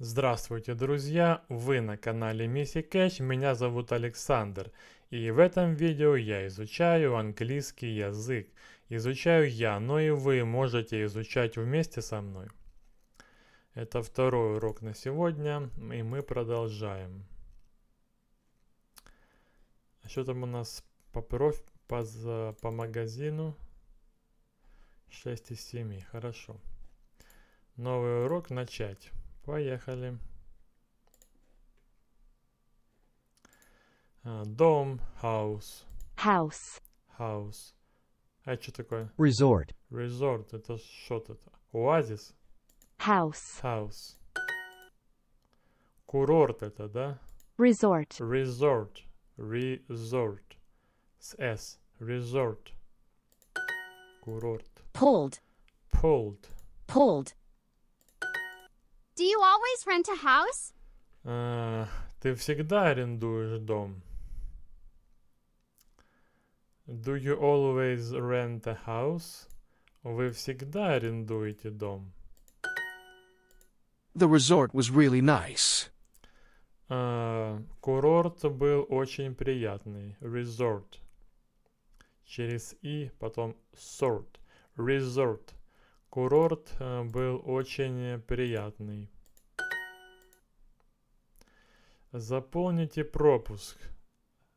Здравствуйте, друзья! Вы на канале Мисси Кэш, меня зовут Александр. И в этом видео я изучаю английский язык. Изучаю я, но и вы можете изучать вместе со мной. Это второй урок на сегодня, и мы продолжаем. А что там у нас по, проф... по, по магазину? 6 из 7, хорошо. Новый урок начать. Поехали. дом, house. House. House. А что такое? Resort. Resort. Это что это? Оазис? House. House. Курорт это, да? Resort. Resort. Resort. С S. Resort. Курорт. Pulled. Pulled. Pulled. Do you always rent a house? Uh, ты всегда арендуешь дом. Do you always rent a house? Вы всегда арендуете дом. The resort was really nice. Uh, курорт был очень приятный. Resort. Через и потом sort. Resort. Курорт э, был очень приятный. Заполните пропуск.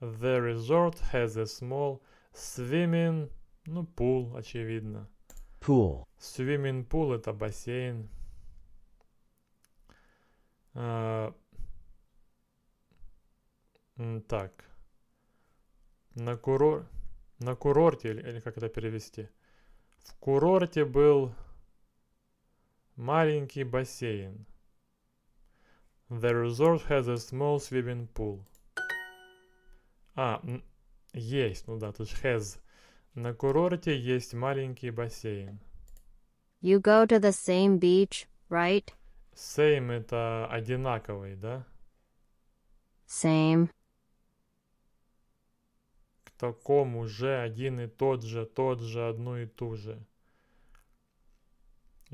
The resort has a small swimming, ну, pool, очевидно. Pool. Swimming pool – это бассейн. А, так. На, курор... На курорте, или, или как это перевести? В курорте был Маленький бассейн. The resort has a small swimming pool. А, есть, ну да, тут же has. На курорте есть маленький бассейн. You go to the same beach, right? Same это одинаковый, да? Same. К такому же, один и тот же, тот же, одну и ту же.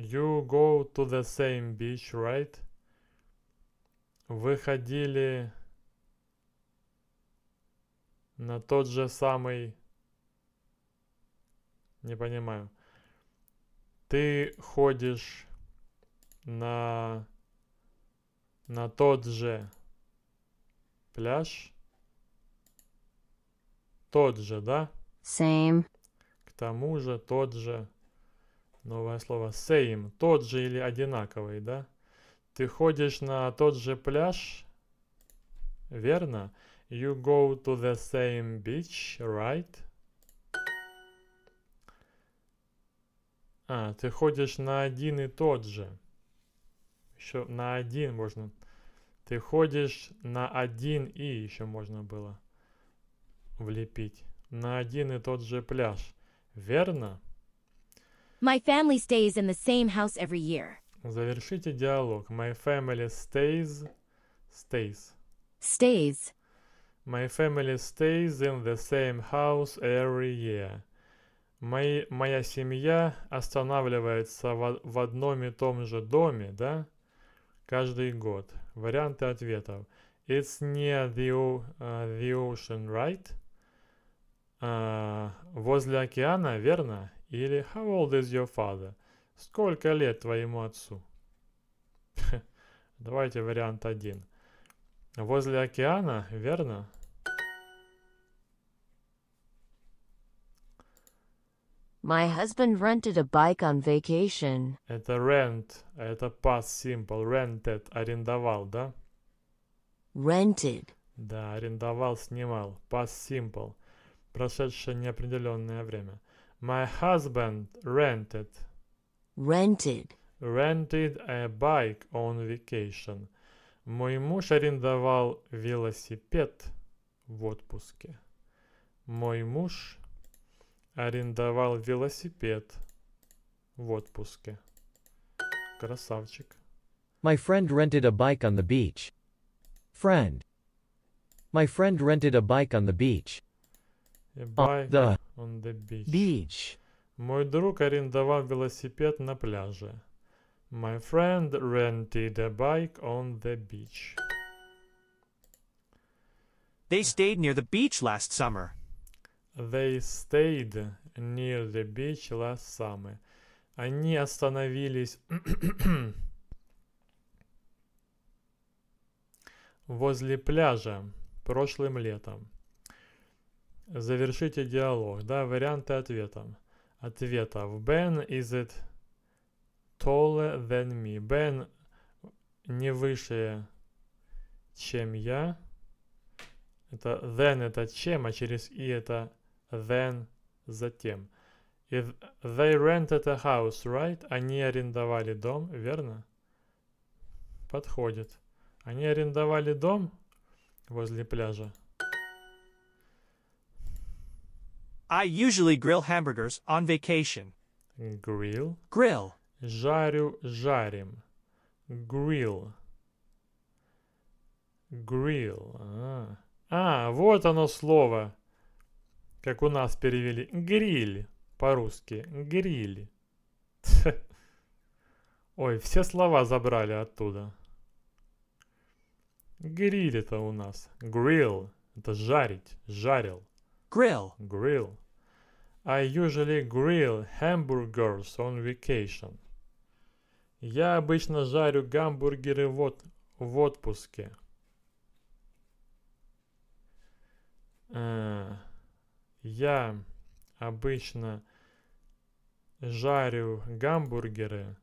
You go to the same beach, right? Вы ходили на тот же самый... Не понимаю. Ты ходишь на... на тот же пляж. Тот же, да? Same. К тому же, тот же... Новое слово same, тот же или одинаковый, да? Ты ходишь на тот же пляж, верно? You go to the same beach, right? А, ты ходишь на один и тот же. Еще на один можно. Ты ходишь на один и еще можно было влепить. На один и тот же пляж. Верно? My family stays in the same house every year. Завершите диалог. My family stays... Stays. Stays. My family stays in the same house every year. Мои, моя семья останавливается в, в одном и том же доме, да? Каждый год. Варианты ответов. It's near the, uh, the ocean, right? Uh, возле океана, верно? Или «How old is your father?» «Сколько лет твоему отцу?» Давайте вариант один. Возле океана, верно? My husband rented a bike on vacation. Это rent, это past simple. Rented, арендовал, да? Rented. Да, арендовал, снимал. Past simple. Прошедшее неопределенное время. My husband rented rented rented a bike on vacation. Мой муж арендовал велосипед в отпуске. Мой муж арендовал велосипед в отпуске. Красавчик. My friend rented a bike on the beach. Friend. My friend rented a bike on the beach. A да. on the beach. beach. Мой друг арендовал велосипед на пляже. My friend rented a bike on the beach. They stayed near the beach last summer. They stayed near the beach last summer. Они остановились возле пляжа прошлым летом. Завершите диалог. Да, варианты ответа. Ответов. Ben is it taller than me? Ben не выше, чем я. Это then это чем, а через и это then затем. If they rented a house, right? Они арендовали дом, верно? Подходит. Они арендовали дом возле пляжа. I usually grill hamburgers on vacation. Grill. Grill. Жарю, жарим. Grill. Grill. А, а вот оно слово, как у нас перевели. Гриль по-русски. Гриль. Ой, все слова забрали оттуда. Гриль это у нас. Грилл. Это жарить, жарил. Grill. Grill. I usually grill hamburgers on vacation. Я обычно жарю гамбургеры в, в отпуске. Я обычно жарю гамбургеры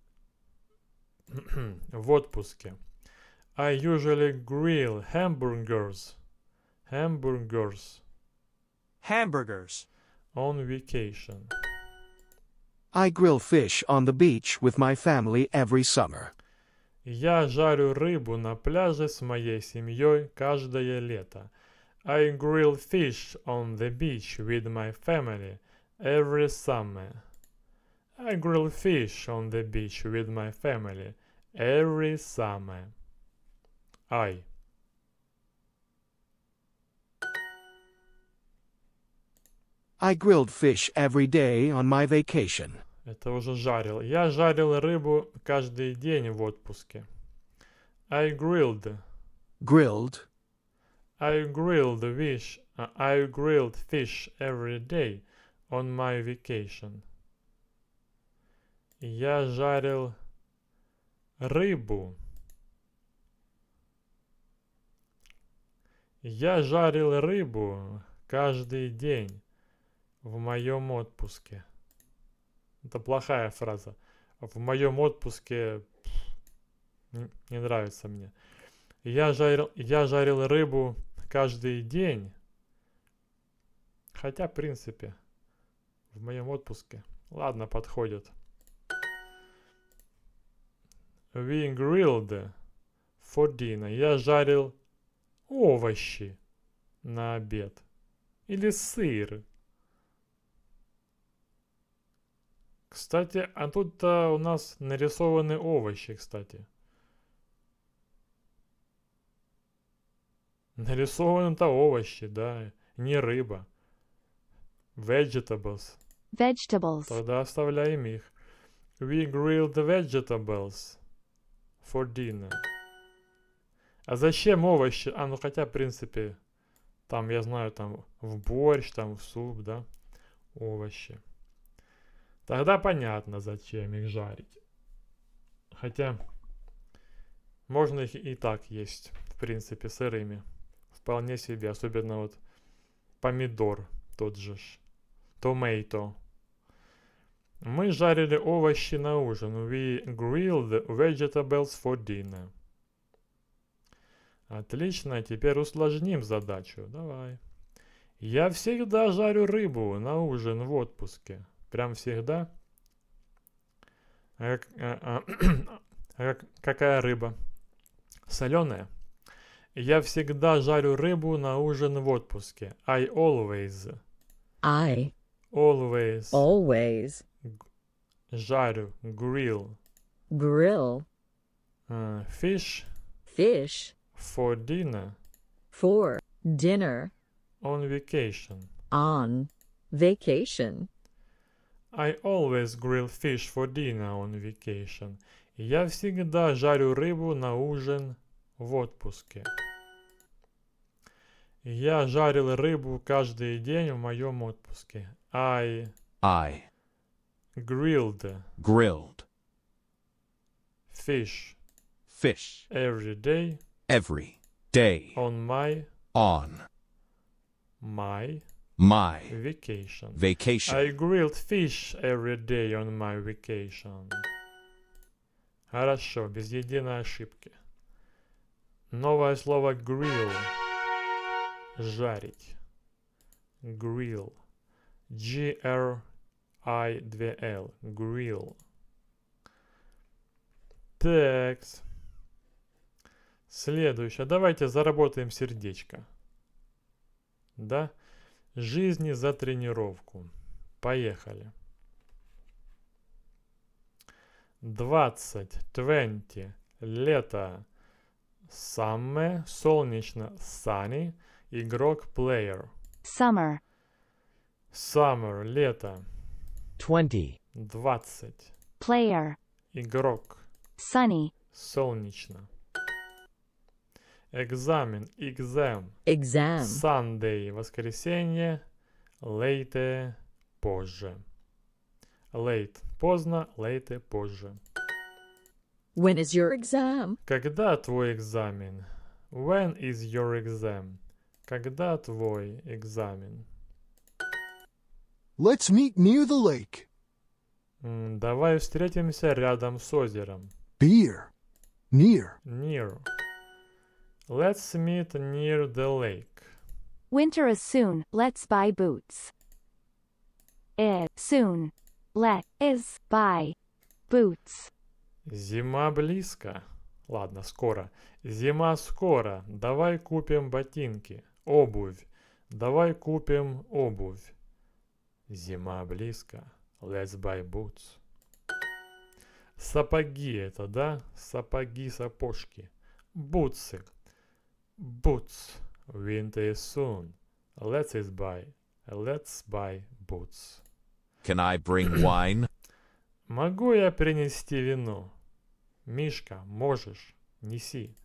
в отпуске. I usually grill hamburgers. Hamburgers. Hamburgers. On vacation. I grill fish on the beach with my family every summer. Я жарю рыбу на пляже с моей семьей каждое лето. I grill fish on the beach with my family every summer. I grill fish on the beach with my family every summer. I. I grilled fish every day on my vacation. Это уже жарил. Я жарил рыбу каждый день в отпуске. I grilled. Grilled. I grilled fish. I grilled fish every day on my vacation. Я жарил рыбу. Я жарил рыбу каждый день В моем отпуске. Это плохая фраза. В моем отпуске не нравится мне. Я жарил, я жарил рыбу каждый день. Хотя, в принципе, в моем отпуске. Ладно, подходит. We grilled for dinner. Я жарил овощи на обед. Или сыр. Кстати, а тут-то у нас нарисованы овощи, кстати. Нарисованы-то овощи, да, не рыба. Vegetables. Vegetables. Тогда оставляем их. We grilled the vegetables for dinner. А зачем овощи? А, ну хотя, в принципе, там, я знаю, там в борщ, там в суп, да, овощи. Тогда понятно, зачем их жарить. Хотя можно их и так есть, в принципе, сырыми. Вполне себе, особенно вот помидор тот же ж. Томейто. Мы жарили овощи на ужин. We grilled vegetables for dinner. Отлично, теперь усложним задачу. Давай. Я всегда жарю рыбу на ужин в отпуске. Прям всегда. Рак, а, какая рыба? Соленая. Я всегда жарю рыбу на ужин в отпуске. I always. I. Always. Always. Жарю. Grill. Grill. Uh, fish. Fish. For dinner. For dinner. On vacation. On vacation. I always grill fish for dinner on vacation. Я всегда жарю рыбу на ужин в отпуске. Я жарил рыбу каждый день в моем отпуске. I... I... Grilled. Grilled. Fish. Fish. Every day. Every day. On my... On. My my vacation. vacation. I grilled fish every day on my vacation. Хорошо, без единой ошибки. Новое слово grill. Жарить. Grill. G-R-I-2-L. Grill. Текс. Следующее. Давайте заработаем сердечко. Да? Да жизни за тренировку. Поехали. 20, 20, лето, summer, солнечно, sunny, игрок, player. Summer. Summer, лето. 20. 20. Player. Игрок. Sunny. Солнечно. Экзамен, экзам. Экзам. Sunday, воскресенье. Late, позже. Late, поздно. Late, позже. When is your exam? Когда твой экзамен? When is your exam? Когда твой экзамен? Let's meet near the lake. Давай встретимся рядом с озером. Beer. Near. Near. Let's meet near the lake. Winter is soon. Let's buy boots. It eh, soon. Let is buy boots. Зима близко. Ладно, скоро. Зима скоро. Давай купим ботинки. Обувь. Давай купим обувь. Зима близко. Let's buy boots. Сапоги это, да? Сапоги, сапожки. Бутсы. Boots. Winter is soon. Let's is buy. Let's buy boots. Can I bring wine? Могу я принести вино? Мишка, можешь. Неси.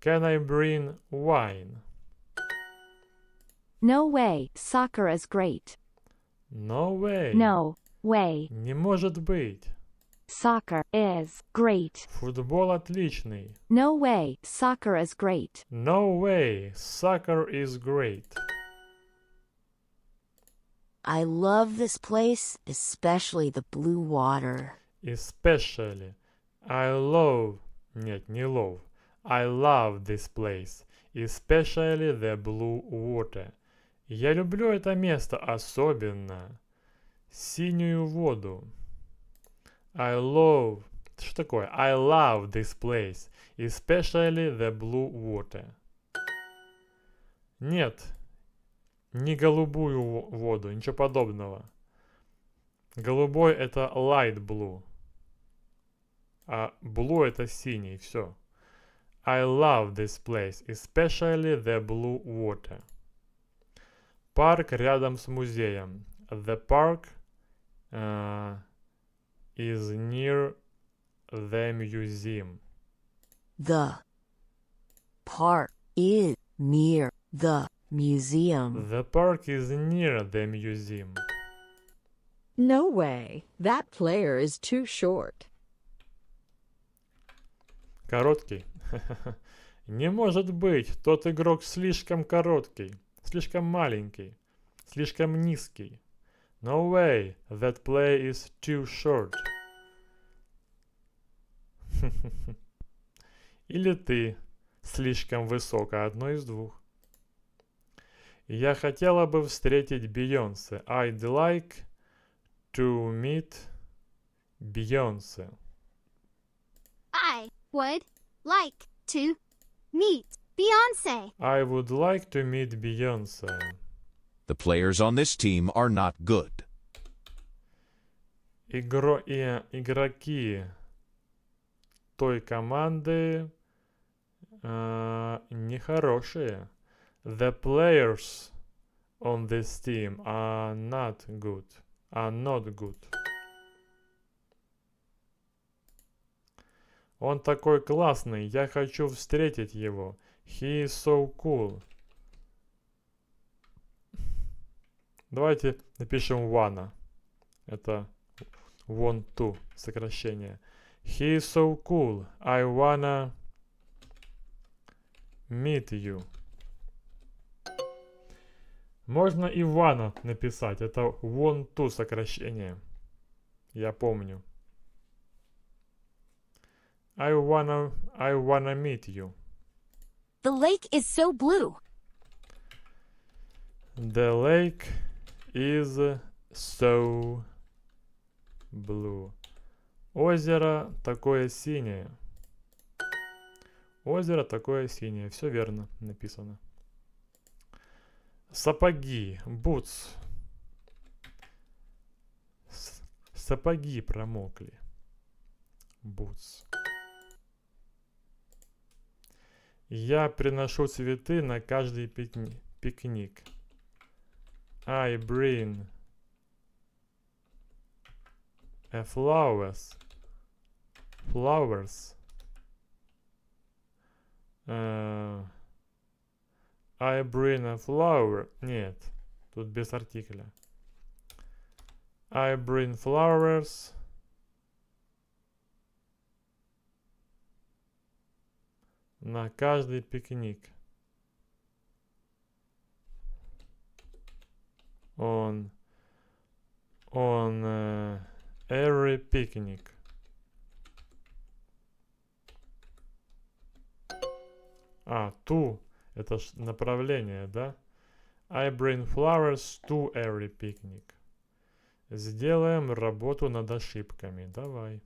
Can I bring wine? No way. Soccer is great. No way. No way. Не может быть. Soccer is great. Футбол отличный. No way. Soccer is great. No way. Soccer is great. I love this place, especially the blue water. Especially. I love. Нет, не love. I love this place, especially the blue water. Я люблю это место особенно. Синюю воду. I love. Что такое? I love this place. Especially the blue water. Нет. Не голубую воду, ничего подобного. Голубой это light blue. А blue это синий, все. I love this place, especially the blue water. Парк рядом с музеем. The park... Uh, is near the museum. The park is near the museum. The park is near the museum. No way. That player is too short. Короткий. Не может быть. Тот игрок слишком короткий, слишком маленький, слишком низкий. No way. That play is too short. Или ты слишком высоко, одно из двух. Я хотела бы встретить Бейонсе. I'd like to meet Бейонсе. I would like to meet Beyonce. I would like to meet Beyonce. The players on this team are not good. Игро... Игроки той команды э, нехорошие. The players on this team are not good. Are not good. Он такой классный, я хочу встретить его. He is so cool. Давайте напишем вана. Это want to сокращение. He's so cool. I wanna meet you. Можно Ивана написать. Это want to сокращение. Я помню. I wanna, I wanna meet you. The lake is so blue. The lake is so blue. Озеро такое синее. Озеро такое синее. Все верно написано. Сапоги. Бутс. Сапоги промокли. Бутс. Я приношу цветы на каждый пикни пикник. I bring a flowers flowers. Uh, I bring a flower. Нет, тут без артикля. I bring flowers. На каждый пикник. On, on uh, every picnic. А, to. Это направление, да? I bring flowers to every picnic. Сделаем работу над ошибками. Давай.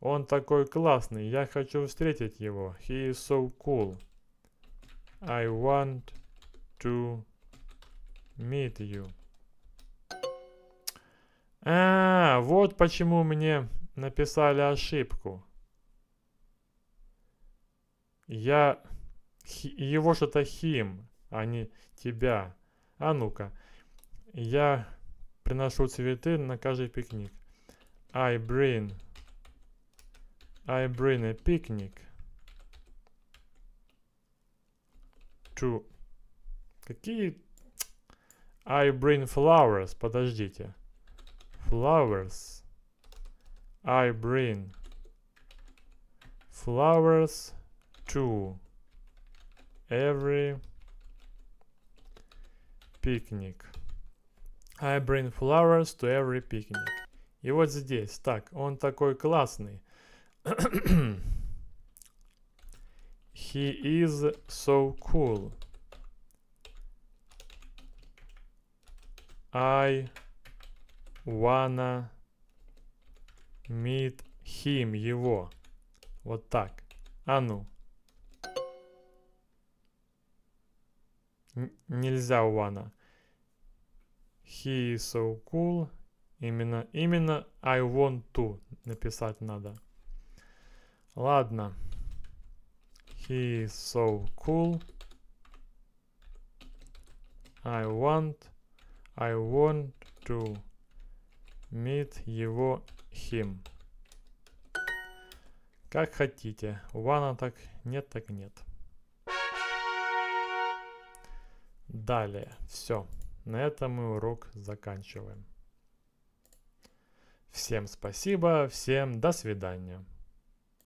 Он такой классный. Я хочу встретить его. He is so cool. I want to meet you. А, вот почему мне написали ошибку. Я Хи его что-то хим, а не тебя. А ну-ка. Я приношу цветы на каждый пикник. I bring... I bring a picnic to... Какие... I bring flowers. Подождите. Flowers. I bring flowers to every picnic. I bring flowers to every picnic. И вот здесь, так, он такой классный. He is so cool. I wanna meet him, его. Вот так. А ну. нельзя wanna. He is so cool. Именно, именно I want to написать надо. Ладно. He is so cool. I want, I want to meet его, him. Как хотите. Вана так нет, так нет. Далее. Все. На этом мы урок заканчиваем. Всем спасибо, всем до свидания.